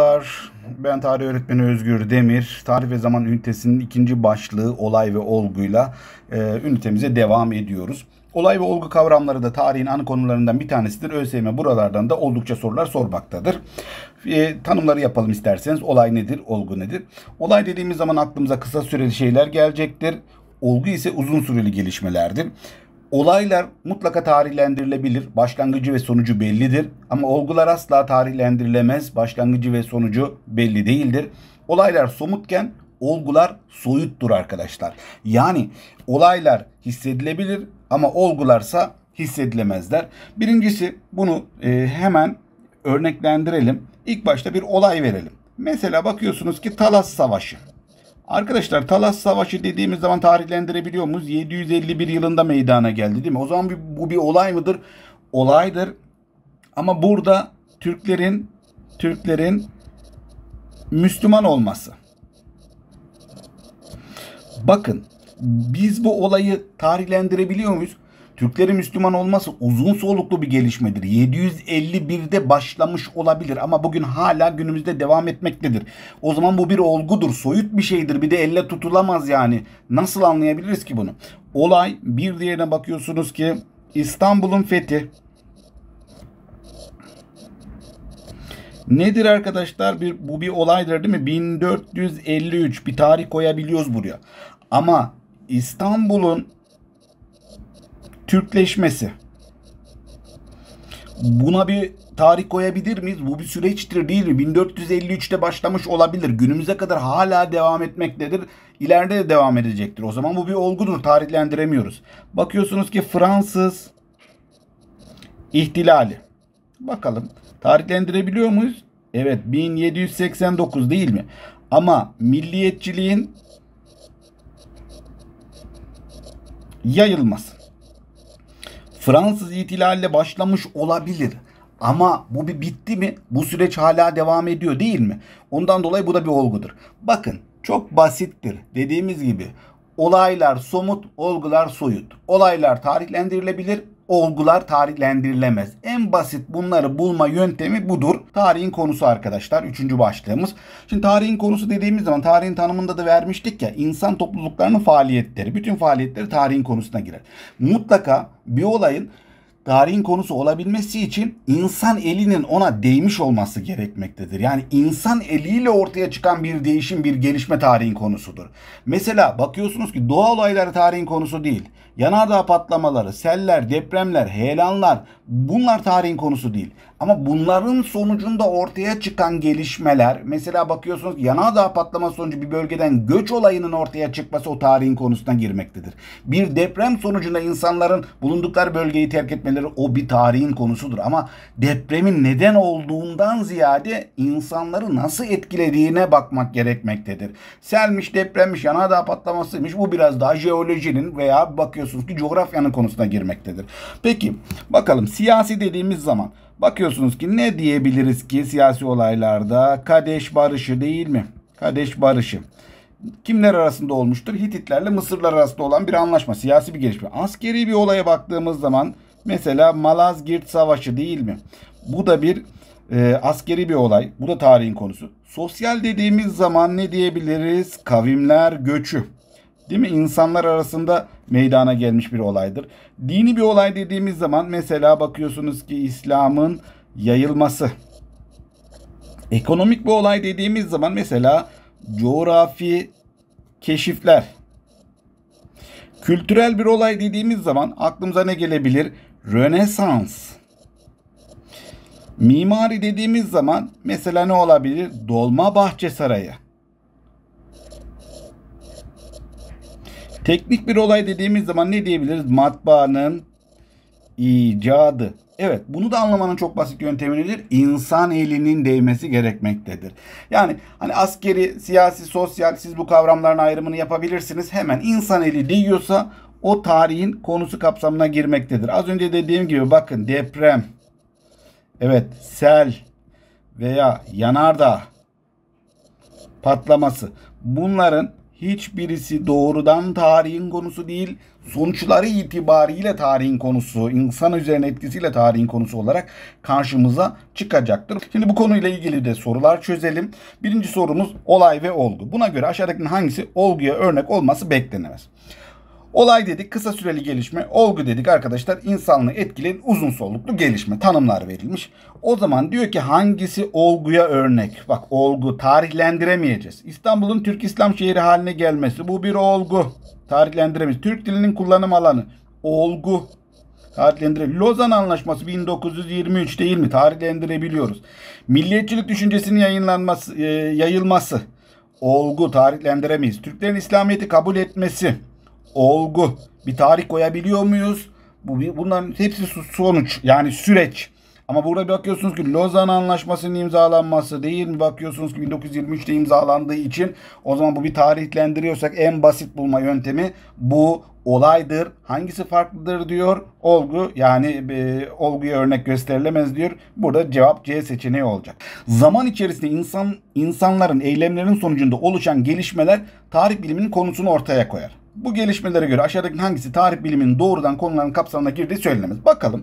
çocuklar. Ben tarih öğretmeni Özgür Demir. Tarih ve zaman ünitesinin ikinci başlığı olay ve olguyla e, ünitemize devam ediyoruz. Olay ve olgu kavramları da tarihin ana konularından bir tanesidir. ÖSYM buralardan da oldukça sorular sormaktadır. E, tanımları yapalım isterseniz. Olay nedir, olgu nedir? Olay dediğimiz zaman aklımıza kısa süreli şeyler gelecektir. Olgu ise uzun süreli gelişmelerdir. Olaylar mutlaka tarihlendirilebilir. Başlangıcı ve sonucu bellidir. Ama olgular asla tarihlendirilemez. Başlangıcı ve sonucu belli değildir. Olaylar somutken olgular soyuttur arkadaşlar. Yani olaylar hissedilebilir ama olgularsa hissedilemezler. Birincisi bunu e, hemen örneklendirelim. İlk başta bir olay verelim. Mesela bakıyorsunuz ki Talas Savaşı. Arkadaşlar Talas Savaşı dediğimiz zaman tarihlendirebiliyor muyuz? 751 yılında meydana geldi değil mi? O zaman bu bir olay mıdır? Olaydır. Ama burada Türklerin Türklerin Müslüman olması. Bakın biz bu olayı tarihlendirebiliyor muyuz? Türklerin Müslüman olması uzun soluklu bir gelişmedir. 751'de başlamış olabilir ama bugün hala günümüzde devam etmektedir. O zaman bu bir olgudur, soyut bir şeydir. Bir de elle tutulamaz yani. Nasıl anlayabiliriz ki bunu? Olay bir diğerine bakıyorsunuz ki İstanbul'un fethi. Nedir arkadaşlar? Bir, bu bir olaydır değil mi? 1453 bir tarih koyabiliyoruz buraya. Ama İstanbul'un Türkleşmesi. Buna bir tarih koyabilir miyiz? Bu bir süreçtir değil mi? 1453'te başlamış olabilir. Günümüze kadar hala devam etmektedir. İleride de devam edecektir. O zaman bu bir olgudur. Tarihlendiremiyoruz. Bakıyorsunuz ki Fransız ihtilali. Bakalım tarihlendirebiliyor muyuz? Evet 1789 değil mi? Ama milliyetçiliğin yayılması. Fransız ihtilalle başlamış olabilir. Ama bu bir bitti mi? Bu süreç hala devam ediyor değil mi? Ondan dolayı bu da bir olgudur. Bakın çok basittir. Dediğimiz gibi olaylar somut, olgular soyut. Olaylar tarihlendirilebilir, olgular tarihlendirilemez. En basit bunları bulma yöntemi budur. Tarihin konusu arkadaşlar. Üçüncü başlığımız. Şimdi tarihin konusu dediğimiz zaman tarihin tanımında da vermiştik ya insan topluluklarının faaliyetleri. Bütün faaliyetleri tarihin konusuna girer. Mutlaka bir olayın tarihin konusu olabilmesi için insan elinin ona değmiş olması gerekmektedir. Yani insan eliyle ortaya çıkan bir değişim, bir gelişme tarihin konusudur. Mesela bakıyorsunuz ki doğa olayları tarihin konusu değil. Yanardağ patlamaları, seller, depremler, heyelanlar bunlar tarihin konusu değil. Ama bunların sonucunda ortaya çıkan gelişmeler mesela bakıyorsunuz yanardağ patlaması sonucu bir bölgeden göç olayının ortaya çıkması o tarihin konusuna girmektedir. Bir deprem sonucunda insanların bulundukları bölgeyi terk etmesi etmeleri o bir tarihin konusudur. Ama depremin neden olduğundan ziyade insanları nasıl etkilediğine bakmak gerekmektedir. Selmiş, depremmiş, yanardağ patlamasıymış bu biraz daha jeolojinin veya bakıyorsunuz ki coğrafyanın konusuna girmektedir. Peki bakalım siyasi dediğimiz zaman bakıyorsunuz ki ne diyebiliriz ki siyasi olaylarda Kadeş Barışı değil mi? Kadeş Barışı kimler arasında olmuştur? Hititlerle Mısırlar arasında olan bir anlaşma, siyasi bir gelişme. Askeri bir olaya baktığımız zaman Mesela Malazgirt Savaşı değil mi? Bu da bir e, askeri bir olay. Bu da tarihin konusu. Sosyal dediğimiz zaman ne diyebiliriz? Kavimler göçü. Değil mi? İnsanlar arasında meydana gelmiş bir olaydır. Dini bir olay dediğimiz zaman mesela bakıyorsunuz ki İslam'ın yayılması. Ekonomik bir olay dediğimiz zaman mesela coğrafi keşifler. Kültürel bir olay dediğimiz zaman aklımıza ne gelebilir? Rönesans. Mimari dediğimiz zaman mesela ne olabilir? Dolma Bahçe Sarayı. Teknik bir olay dediğimiz zaman ne diyebiliriz? Matbaanın icadı. Evet bunu da anlamanın çok basit yöntemi nedir? İnsan elinin değmesi gerekmektedir. Yani hani askeri, siyasi, sosyal siz bu kavramların ayrımını yapabilirsiniz. Hemen insan eli değiyorsa o tarihin konusu kapsamına girmektedir. Az önce dediğim gibi bakın deprem, evet sel veya yanardağ patlaması bunların hiçbirisi doğrudan tarihin konusu değil. Sonuçları itibariyle tarihin konusu, insan üzerine etkisiyle tarihin konusu olarak karşımıza çıkacaktır. Şimdi bu konuyla ilgili de sorular çözelim. Birinci sorumuz olay ve olgu. Buna göre aşağıdakinin hangisi olguya örnek olması beklenemez. Olay dedik kısa süreli gelişme, olgu dedik arkadaşlar insanlığı etkileyen uzun soluklu gelişme tanımlar verilmiş. O zaman diyor ki hangisi olguya örnek? Bak olgu tarihlendiremeyeceğiz. İstanbul'un Türk İslam şehri haline gelmesi bu bir olgu. Tarihlendiremeyiz. Türk dilinin kullanım alanı olgu. Tarihlendirebiliyoruz. Lozan Anlaşması 1923 değil mi? Tarihlendirebiliyoruz. Milliyetçilik düşüncesinin yayınlanması, e, yayılması olgu tarihlendiremeyiz. Türklerin İslamiyet'i kabul etmesi olgu. Bir tarih koyabiliyor muyuz? Bunların hepsi sonuç yani süreç. Ama burada bakıyorsunuz ki Lozan Anlaşması'nın imzalanması değil mi? Bakıyorsunuz ki 1923'te imzalandığı için o zaman bu bir tarihlendiriyorsak en basit bulma yöntemi bu olaydır. Hangisi farklıdır diyor. Olgu yani e, olguya örnek gösterilemez diyor. Burada cevap C seçeneği olacak. Zaman içerisinde insan insanların eylemlerinin sonucunda oluşan gelişmeler tarih biliminin konusunu ortaya koyar. Bu gelişmelere göre aşağıdaki hangisi tarih biliminin doğrudan konuların kapsamına girdiği söylenemez. Bakalım.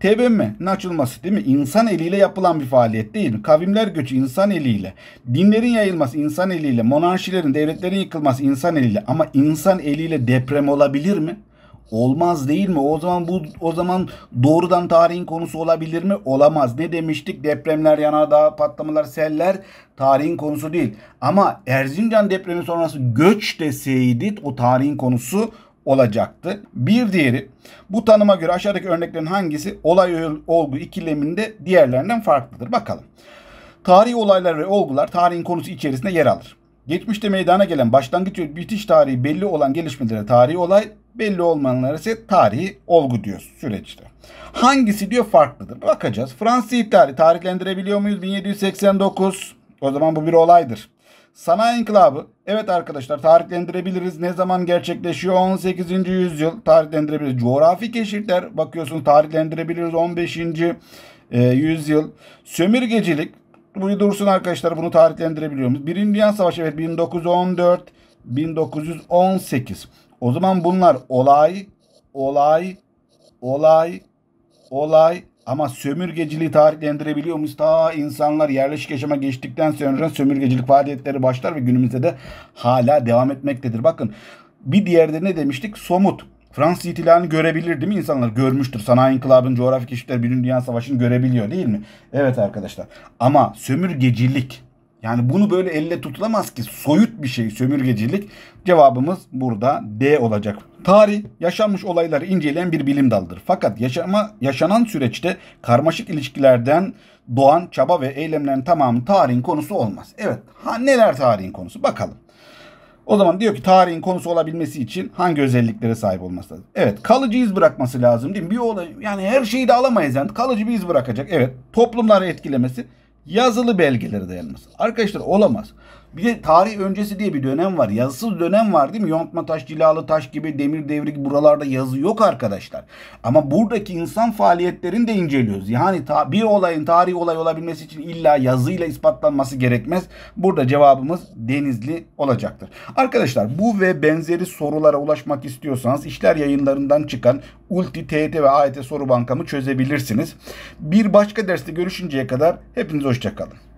TBMM'nin açılması değil mi? İnsan eliyle yapılan bir faaliyet değil mi? Kavimler göçü insan eliyle, dinlerin yayılması insan eliyle, monarşilerin, devletlerin yıkılması insan eliyle ama insan eliyle deprem olabilir mi? Olmaz değil mi? O zaman bu o zaman doğrudan tarihin konusu olabilir mi? Olamaz. Ne demiştik? Depremler, yanardağ patlamalar, seller tarihin konusu değil. Ama Erzincan depremi sonrası göç deseydi o tarihin konusu olacaktı. Bir diğeri bu tanıma göre aşağıdaki örneklerin hangisi olay olgu ikileminde diğerlerinden farklıdır? Bakalım. Tarihi olaylar ve olgular tarihin konusu içerisinde yer alır. Geçmişte meydana gelen başlangıç ve bitiş tarihi belli olan gelişmelere tarihi olay, belli olmayanlara ise tarihi olgu diyor süreçte. Hangisi diyor farklıdır? Bakacağız. Fransız ihtilali tarihlendirebiliyor muyuz? 1789. O zaman bu bir olaydır. Sanayi İnkılabı. Evet arkadaşlar tarihlendirebiliriz. Ne zaman gerçekleşiyor? 18. yüzyıl tarihlendirebiliriz. Coğrafi keşifler bakıyorsunuz tarihlendirebiliriz. 15. E, yüzyıl. Sömürgecilik bunu dursun arkadaşlar. Bunu tarihlendirebiliyoruz. Birinci Dünya Savaşı evet 1914 1918. O zaman bunlar olay olay olay olay ama sömürgeciliği tarihlendirebiliyor muyuz? Ta insanlar yerleşik yaşama geçtikten sonra sömürgecilik faaliyetleri başlar ve günümüzde de hala devam etmektedir. Bakın bir diğerde ne demiştik? Somut. Fransız ihtilalini görebilir değil mi insanlar? Görmüştür. Sanayi İnkılabı'nın coğrafi keşifleri Birinci Dünya Savaşı'nı görebiliyor değil mi? Evet arkadaşlar. Ama sömürgecilik yani bunu böyle elle tutulamaz ki. Soyut bir şey sömürgecilik. Cevabımız burada D olacak. Tarih yaşanmış olayları inceleyen bir bilim dalıdır. Fakat yaşama, yaşanan süreçte karmaşık ilişkilerden doğan çaba ve eylemlerin tamamı tarihin konusu olmaz. Evet ha, neler tarihin konusu bakalım. O zaman diyor ki tarihin konusu olabilmesi için hangi özelliklere sahip olması lazım? Evet kalıcı iz bırakması lazım değil mi? Bir olay, yani her şeyi de alamayız yani kalıcı bir iz bırakacak. Evet toplumları etkilemesi yazılı belgelere dayanması. Arkadaşlar olamaz. Bir de tarih öncesi diye bir dönem var. Yazısız dönem var değil mi? Yontma taş, cilalı taş gibi, demir devri gibi buralarda yazı yok arkadaşlar. Ama buradaki insan faaliyetlerini de inceliyoruz. Yani ta, bir olayın tarihi olay olabilmesi için illa yazıyla ispatlanması gerekmez. Burada cevabımız Denizli olacaktır. Arkadaşlar bu ve benzeri sorulara ulaşmak istiyorsanız işler yayınlarından çıkan Ulti, TET ve AET soru bankamı çözebilirsiniz. Bir başka derste görüşünceye kadar hepiniz hoşçakalın.